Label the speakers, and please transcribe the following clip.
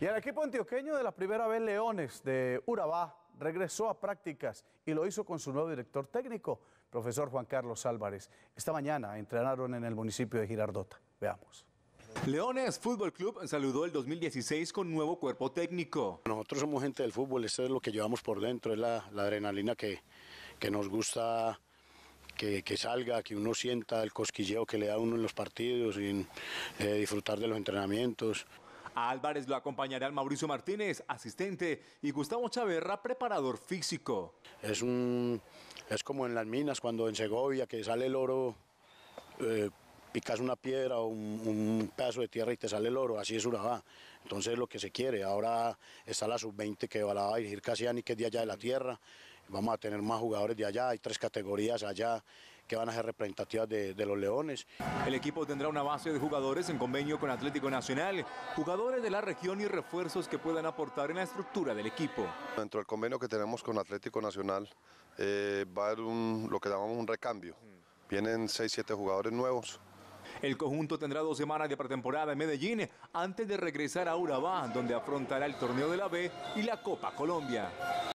Speaker 1: Y el equipo antioqueño de la primera vez Leones de Urabá regresó a prácticas y lo hizo con su nuevo director técnico, profesor Juan Carlos Álvarez. Esta mañana entrenaron en el municipio de Girardota. Veamos.
Speaker 2: Leones Fútbol Club saludó el 2016 con nuevo cuerpo técnico.
Speaker 3: Nosotros somos gente del fútbol, esto es lo que llevamos por dentro, es la, adrenalina que, que, nos gusta que, salga, que uno sienta el cosquilleo que le da uno en los partidos, y,
Speaker 2: eh, disfrutar de los entrenamientos. Álvarez lo acompañará el Mauricio Martínez, asistente, y Gustavo Chaverra, preparador físico. Es, un, es como en
Speaker 3: las minas, cuando en Segovia, que sale el oro, eh, picas una piedra o un, pedazo de tierra y te sale el oro, así es Urabá. Entonces lo que se quiere, ahora está la sub-20 que va a dirigir Casiani, que es de allá de la tierra, vamos a tener más jugadores de allá, hay tres categorías allá, que van a ser representativas de, los Leones.
Speaker 2: El equipo tendrá una base de jugadores en convenio con Atlético Nacional, jugadores de la región y refuerzos que puedan aportar en la
Speaker 4: estructura del equipo. Dentro del convenio que tenemos con Atlético Nacional eh, va a haber lo que llamamos un recambio. Vienen 6-7 jugadores nuevos,
Speaker 2: el conjunto tendrá dos semanas de pretemporada en Medellín antes de regresar a Urabá, donde afrontará el torneo de la B y la Copa Colombia.